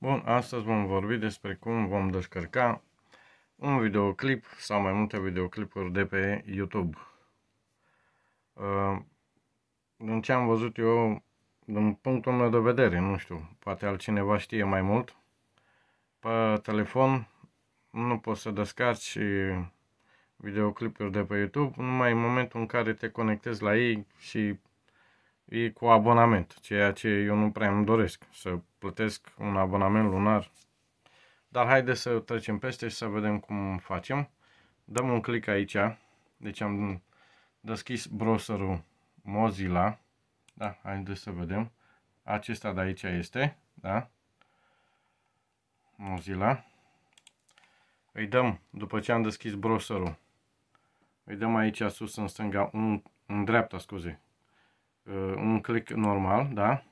Bun, astăzi vom vorbi despre cum vom descărca un videoclip sau mai multe videoclipuri de pe YouTube. Uh, din ce am văzut eu, din punctul meu de vedere, nu știu, poate altcineva știe mai mult, pe telefon nu poți să descarci videoclipuri de pe YouTube numai în momentul în care te conectezi la ei și e cu abonament, ceea ce eu nu prea îmi doresc, să plătesc un abonament lunar. Dar haide să trecem peste și să vedem cum facem. Dăm un click aici, deci am deschis browserul Mozilla, da, haide să vedem. Acesta de aici este, da, Mozilla. Îi dăm, după ce am deschis browserul, îi dăm aici sus în stânga, un, în dreapta, scuze, Uh, un click normal, da?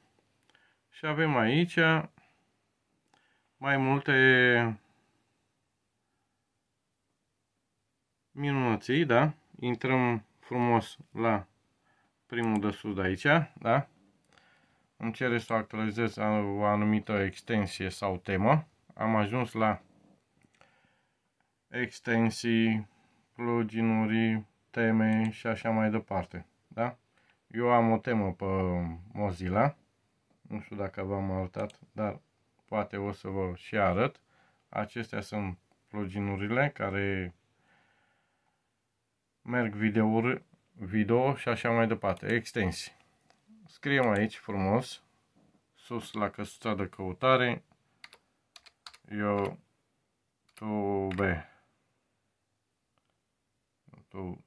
Și avem aici mai multe minunății, da? Intrăm frumos la primul de sus de aici, da? Îmi cere să actualizez o anumită extensie sau temă. Am ajuns la extensii, pluginuri, teme și așa mai departe, da? Eu am o temă pe Mozilla. Nu știu dacă v-am arătat, dar poate o să vă și arăt. Acestea sunt pluginurile care merg videouri, video și așa mai departe, extensii. Scriem aici frumos, sus la căsuța de căutare, YouTube, YouTube,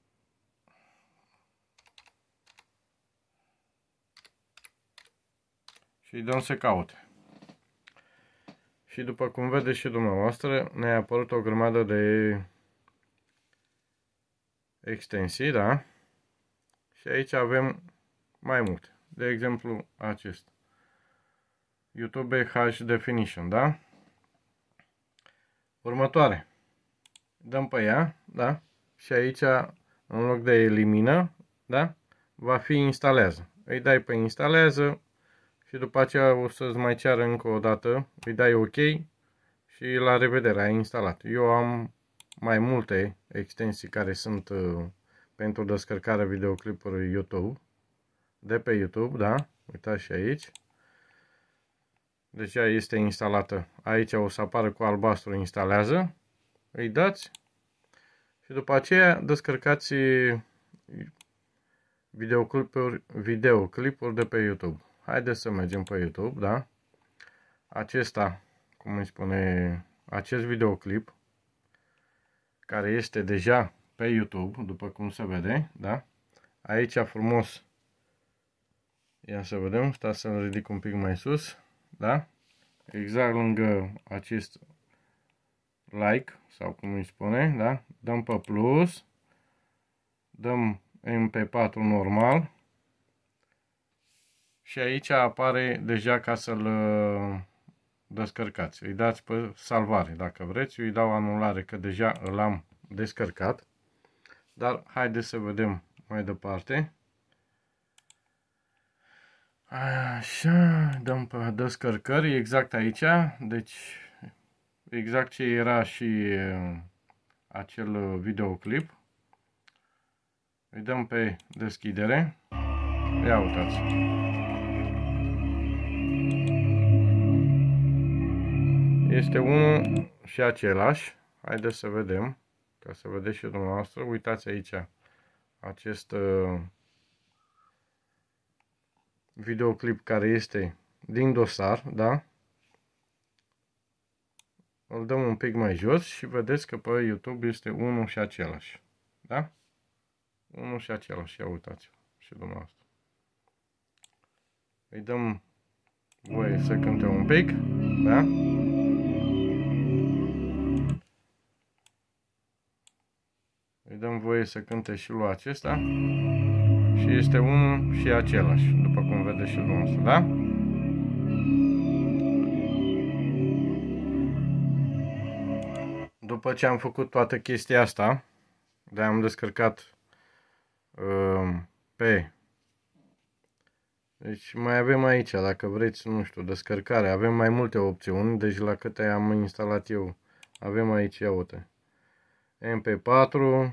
și îi dăm să caute. Și după cum vedeți și dumneavoastră, ne-a apărut o grămadă de extensii, da? Și aici avem mai mult. De exemplu, acest. YouTube H Definition, da? Următoare. Dăm pe ea, da? Și aici, în loc de elimină, da? Va fi instalează. Îi dai pe instalează, și după aceea o să-ți mai ceară încă o dată, îi dai OK și la revedere, ai instalat. Eu am mai multe extensii care sunt uh, pentru descărcarea videoclipului YouTube, de pe YouTube, da, uitați și aici. Deci ea este instalată. Aici o să apară cu albastru instalează, îi dați și după aceea descărcați uh, videoclipuri, videoclipuri de pe YouTube. Haideți să mergem pe YouTube, da? Acesta, cum îi spune, acest videoclip, care este deja pe YouTube, după cum se vede, da? Aici frumos, ia să vedem, stați să-l ridic un pic mai sus, da? Exact lângă acest like, sau cum îi spune, da? Dăm pe plus, dăm MP4 normal, și aici apare deja ca să-l uh, descărcați. Îi dați pe salvare dacă vreți, Eu îi dau anulare că deja îl am descărcat. Dar haideți să vedem mai departe. Așa, dăm pe descărcări, exact aici, deci exact ce era și uh, acel uh, videoclip. Îi dăm pe deschidere. Ia uitați. Este unul și același. Haideți să vedem, ca să vedeți și dumneavoastră. Uitați aici acest uh, videoclip care este din dosar, da? Îl dăm un pic mai jos și vedeți că pe YouTube este unul și același. Da? Unul și același. Ia uitați și dumneavoastră. Îi dăm voie să cânte un pic, da? voie să cânte și lui acesta. Și este unul și același, după cum vede și dumneavoastră, da? După ce am făcut toată chestia asta, de am descărcat uh, pe... Deci mai avem aici, dacă vreți, nu știu, descărcare. Avem mai multe opțiuni, deci la câte am instalat eu. Avem aici, iau uite. MP4,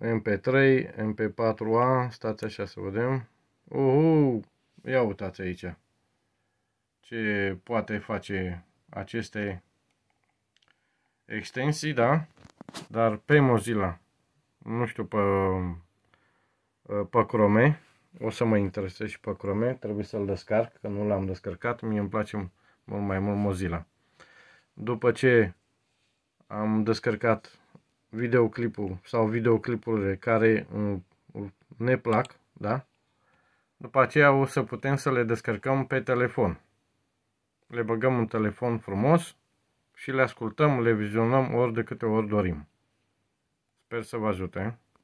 MP3, uh, MP4A, stați așa să vedem. Uhu, ia uitați aici ce poate face aceste extensii, da? Dar pe Mozilla, nu știu pe, uh, pe Chrome, o să mă interesez și pe Chrome, trebuie să-l descarc, că nu l-am descărcat, mie îmi place mult mai mult Mozilla. După ce am descărcat videoclipul sau videoclipurile care uh, uh, ne plac, da? După aceea o să putem să le descărcăm pe telefon. Le băgăm un telefon frumos și le ascultăm, le vizionăm ori de câte ori dorim. Sper să vă ajute.